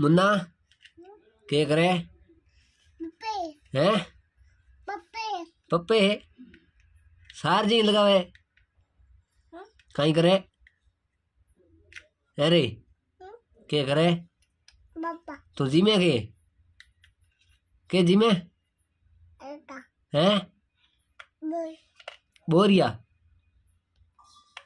मुन्ना के करे हैं पप्पे सार जी लगावे हाँ? कहीं करे अरे हाँ? के करे तो जिमे के के जिमे हैं बोरिया